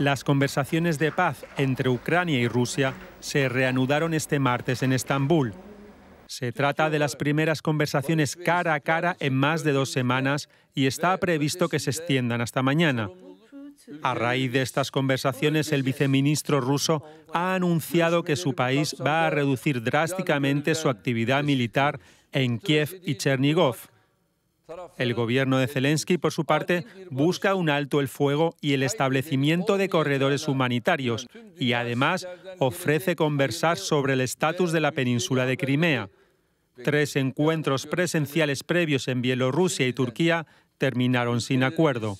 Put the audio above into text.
Las conversaciones de paz entre Ucrania y Rusia se reanudaron este martes en Estambul. Se trata de las primeras conversaciones cara a cara en más de dos semanas y está previsto que se extiendan hasta mañana. A raíz de estas conversaciones, el viceministro ruso ha anunciado que su país va a reducir drásticamente su actividad militar en Kiev y Chernigov el gobierno de Zelensky, por su parte, busca un alto el fuego y el establecimiento de corredores humanitarios y además ofrece conversar sobre el estatus de la península de Crimea. Tres encuentros presenciales previos en Bielorrusia y Turquía terminaron sin acuerdo.